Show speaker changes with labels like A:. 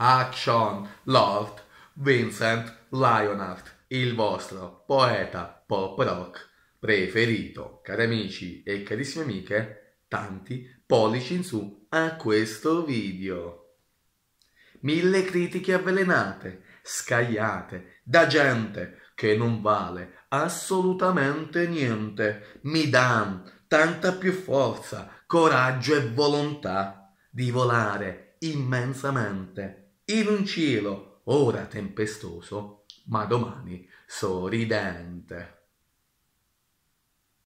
A: Action Lord Vincent Lionheart, il vostro poeta pop rock preferito. Cari amici e carissime amiche, tanti pollici in su a questo video. Mille critiche avvelenate, scagliate, da gente che non vale assolutamente niente, mi danno tanta più forza, coraggio e volontà di volare immensamente in un cielo ora tempestoso, ma domani sorridente.